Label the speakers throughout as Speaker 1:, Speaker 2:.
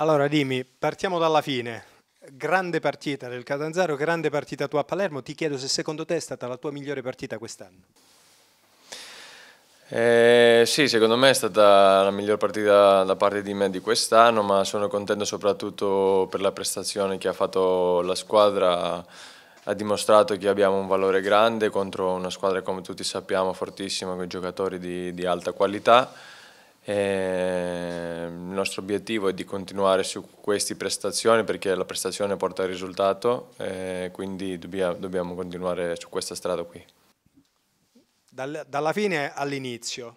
Speaker 1: Allora dimmi, partiamo dalla fine. Grande partita del Catanzaro, grande partita tua a Palermo. Ti chiedo se secondo te è stata la tua migliore partita quest'anno.
Speaker 2: Eh, sì, secondo me è stata la miglior partita da parte di me di quest'anno, ma sono contento soprattutto per la prestazione che ha fatto la squadra. Ha dimostrato che abbiamo un valore grande contro una squadra, come tutti sappiamo, fortissima, con giocatori di, di alta qualità. Eh, nostro obiettivo è di continuare su queste prestazioni perché la prestazione porta al risultato, e eh, quindi dobbiamo, dobbiamo, continuare su questa strada qui.
Speaker 1: Dal, dalla fine all'inizio,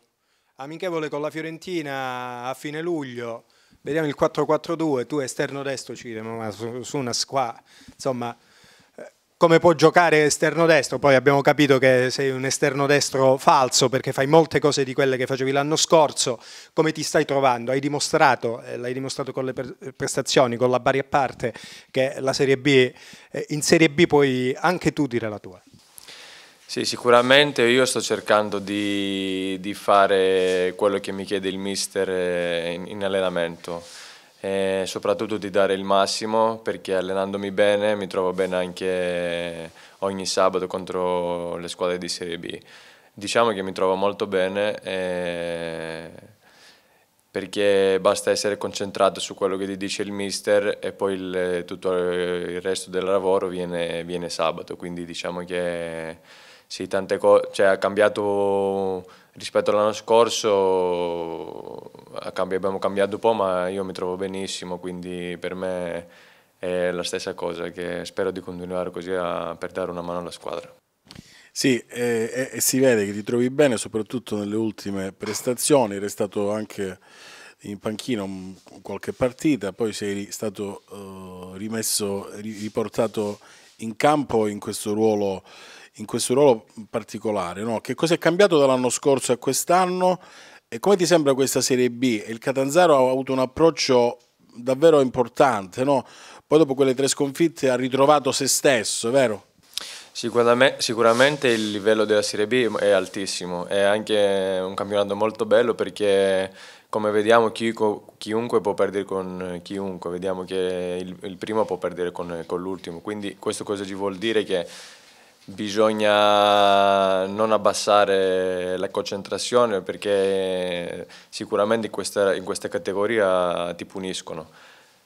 Speaker 1: amichevole con la Fiorentina a fine luglio, vediamo il 4-4-2, tu esterno destro Cirema, ma su, su una squadra, insomma come può giocare esterno destro, poi abbiamo capito che sei un esterno destro falso perché fai molte cose di quelle che facevi l'anno scorso, come ti stai trovando? Hai dimostrato, eh, l'hai dimostrato con le prestazioni, con la Bari a parte, che la Serie B, eh, in Serie B puoi anche tu dire la tua.
Speaker 2: Sì, sicuramente io sto cercando di, di fare quello che mi chiede il mister eh, in, in allenamento e soprattutto di dare il massimo perché allenandomi bene mi trovo bene anche ogni sabato contro le squadre di Serie B. Diciamo che mi trovo molto bene perché basta essere concentrato su quello che ti dice il mister e poi il, tutto il resto del lavoro viene, viene sabato, quindi diciamo che sì, tante cose, cioè, ha cambiato rispetto all'anno scorso eh, abbiamo cambiato un po' ma io mi trovo benissimo, quindi per me è la stessa cosa che spero di continuare così a, per dare una mano alla squadra.
Speaker 3: Sì, e, e si vede che ti trovi bene soprattutto nelle ultime prestazioni, eri stato anche in panchina qualche partita, poi sei stato uh, rimesso, riportato in campo in questo ruolo, in questo ruolo particolare. No? Che cosa è cambiato dall'anno scorso a quest'anno e come ti sembra questa Serie B? Il Catanzaro ha avuto un approccio davvero importante, no? Poi dopo quelle tre sconfitte ha ritrovato se stesso, vero?
Speaker 2: Sicuramente il livello della Serie B è altissimo, è anche un campionato molto bello perché come vediamo chiunque può perdere con chiunque, vediamo che il primo può perdere con l'ultimo, quindi questo cosa ci vuol dire che bisogna non abbassare la concentrazione perché sicuramente in questa, in questa categoria eh, ti puniscono.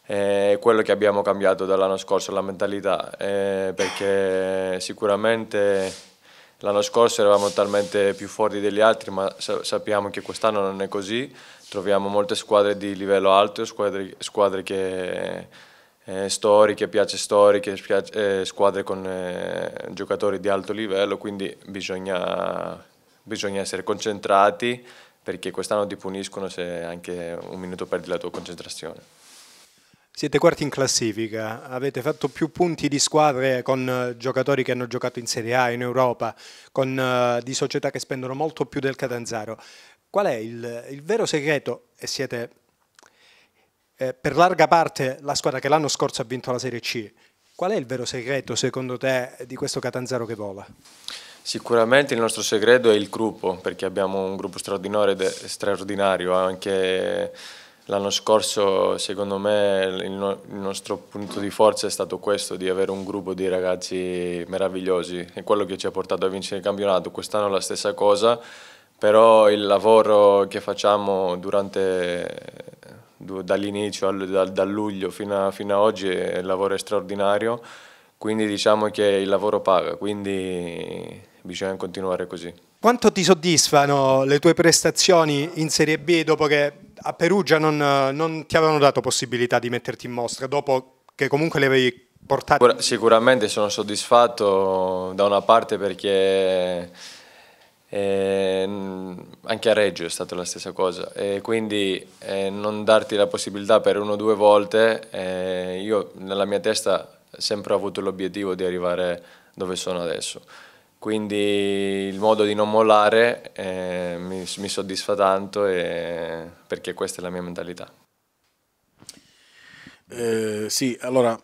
Speaker 2: È quello che abbiamo cambiato dall'anno scorso, la mentalità, eh, perché sicuramente l'anno scorso eravamo talmente più forti degli altri, ma sa sappiamo che quest'anno non è così, troviamo molte squadre di livello alto, squadre, squadre che eh, storiche, piace storiche, piace, eh, squadre con eh, giocatori di alto livello, quindi bisogna, bisogna essere concentrati perché quest'anno ti puniscono se anche un minuto perdi la tua concentrazione.
Speaker 1: Siete quarti in classifica, avete fatto più punti di squadre con eh, giocatori che hanno giocato in Serie A, in Europa, con, eh, di società che spendono molto più del Catanzaro. Qual è il, il vero segreto, e siete eh, per larga parte la squadra che l'anno scorso ha vinto la Serie C. Qual è il vero segreto secondo te di questo Catanzaro che vola?
Speaker 2: Sicuramente il nostro segreto è il gruppo, perché abbiamo un gruppo straordinario, ed straordinario. anche l'anno scorso secondo me il, no il, nostro punto di forza è stato questo, di avere un gruppo di ragazzi meravigliosi, è quello che ci ha portato a vincere il campionato, quest'anno la stessa cosa, però il lavoro che facciamo durante dall'inizio, dal, da, luglio fino a, fino a oggi il lavoro è straordinario, quindi diciamo che il lavoro paga, quindi bisogna continuare così.
Speaker 1: Quanto ti soddisfano le tue prestazioni in Serie B dopo che a Perugia non, non ti avevano dato possibilità di metterti in mostra, dopo che comunque le avevi portate? Sicuramente sono
Speaker 2: soddisfatto da una parte perché... Eh, anche a Reggio è stata la stessa cosa e quindi eh, non darti la possibilità per uno o due volte, eh, io nella mia testa sempre ho avuto l'obiettivo di arrivare dove sono adesso, quindi il modo di non mollare eh, mi, mi, soddisfa tanto e, perché questa è la mia mentalità.
Speaker 3: Eh, sì, allora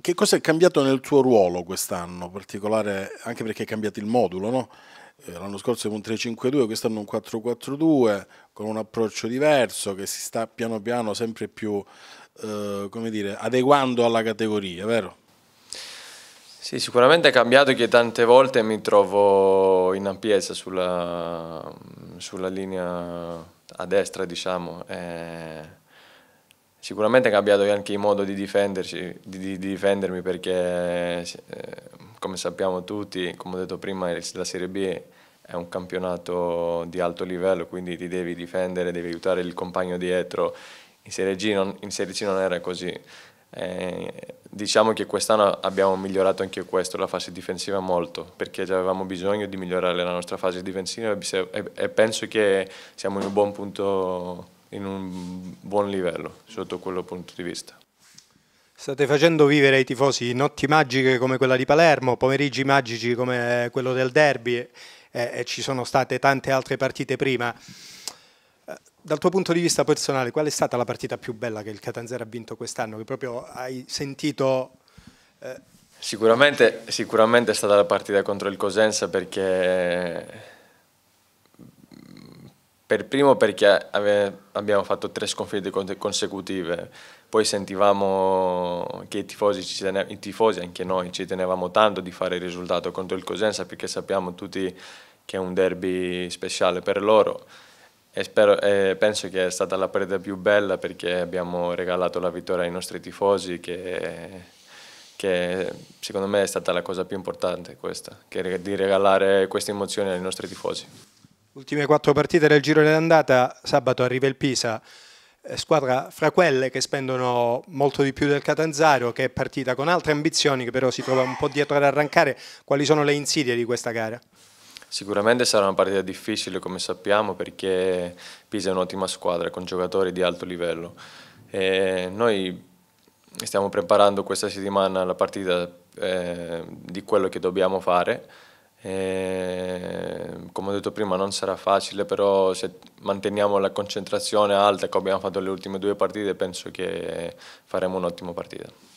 Speaker 3: che cosa è cambiato nel tuo ruolo quest'anno, in particolare anche perché hai cambiato il modulo, no? Eh, l'anno scorso un 3-5-2, quest'anno un 4-4-2 con un approccio diverso che si sta piano piano sempre più eh, dire, adeguando alla categoria, vero?
Speaker 2: Sì, sicuramente è cambiato che tante volte mi trovo in ampiezza sulla, sulla linea a destra, diciamo. E eh, sicuramente è cambiato anche il modo di, di, di difendermi perché eh, come sappiamo tutti, come ho detto prima, la Serie B è un campionato di alto livello, quindi ti devi difendere, devi aiutare il compagno dietro. In Serie, G non, in Serie C non era così. Eh, diciamo che quest'anno abbiamo migliorato anche questo, la fase difensiva molto, perché già avevamo bisogno di migliorare la nostra fase difensiva e, penso che siamo in un buon punto, in un buon livello sotto quello punto di vista.
Speaker 1: State facendo vivere ai tifosi notti magiche come quella di Palermo, pomeriggi magici come quello del derby e, e ci sono state tante altre partite prima. Eh, dal tuo punto di vista personale, qual è stata la partita più bella che il Catanzaro ha vinto quest'anno? Che proprio hai sentito... Eh...
Speaker 2: Sicuramente, sicuramente è stata la partita contro il Cosenza perché per primo perché abbiamo fatto tre sconfitte consecutive poi sentivamo che i tifosi, i tifosi, anche noi, ci tenevamo tanto di fare il risultato contro il Cosenza perché sappiamo tutti che è un derby speciale per loro e, spero, e penso che è stata la partita più bella perché abbiamo regalato la vittoria ai nostri tifosi che, che secondo me è stata la cosa più importante questa, che di regalare queste emozioni ai nostri tifosi.
Speaker 1: Ultime quattro partite del giro dell'andata, sabato arriva il Pisa, eh, squadra fra quelle che spendono molto di più del Catanzaro, che è partita con altre ambizioni, che però si trova un po' dietro ad arrancare. Quali sono le insidie di questa gara?
Speaker 2: Sicuramente sarà una partita difficile, come sappiamo, perché Pisa è un'ottima squadra con giocatori di alto livello. E noi stiamo preparando questa settimana la partita eh, di quello che dobbiamo fare e, ehm, come ho detto prima non sarà facile, però se manteniamo la concentrazione alta come abbiamo fatto le ultime due partite
Speaker 1: penso che faremo un'ottima partita.